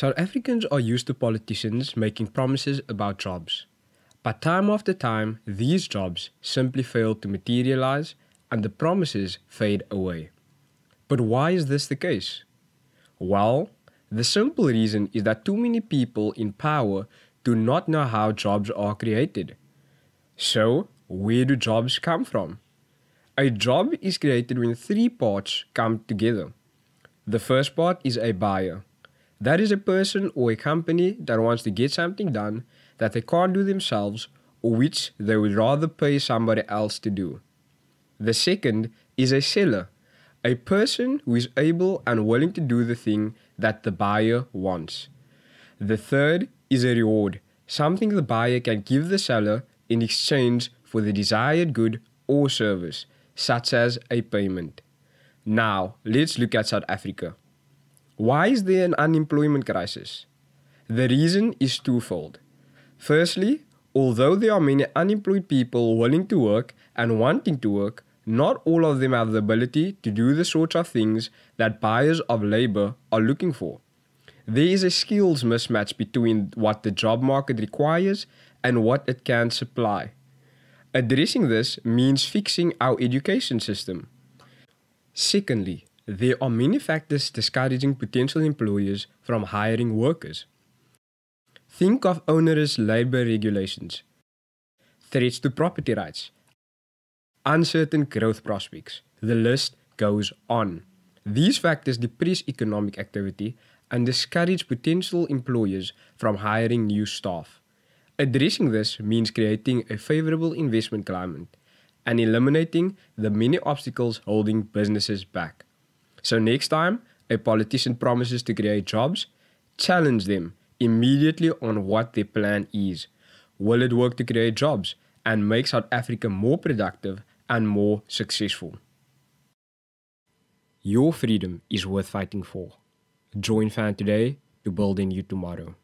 South Africans are used to politicians making promises about jobs. But time after time, these jobs simply fail to materialize and the promises fade away. But why is this the case? Well, the simple reason is that too many people in power do not know how jobs are created. So, where do jobs come from? A job is created when three parts come together. The first part is a buyer. That is a person or a company that wants to get something done that they can't do themselves or which they would rather pay somebody else to do. The second is a seller, a person who is able and willing to do the thing that the buyer wants. The third is a reward, something the buyer can give the seller in exchange for the desired good or service, such as a payment. Now, let's look at South Africa. Why is there an unemployment crisis? The reason is twofold. Firstly, although there are many unemployed people willing to work and wanting to work, not all of them have the ability to do the sorts of things that buyers of labor are looking for. There is a skills mismatch between what the job market requires and what it can supply. Addressing this means fixing our education system. Secondly, there are many factors discouraging potential employers from hiring workers. Think of onerous labor regulations, threats to property rights, uncertain growth prospects. The list goes on. These factors depress economic activity and discourage potential employers from hiring new staff. Addressing this means creating a favorable investment climate and eliminating the many obstacles holding businesses back. So next time a politician promises to create jobs, challenge them immediately on what their plan is. Will it work to create jobs and make South Africa more productive and more successful? Your freedom is worth fighting for. Join FAN today to build a new tomorrow.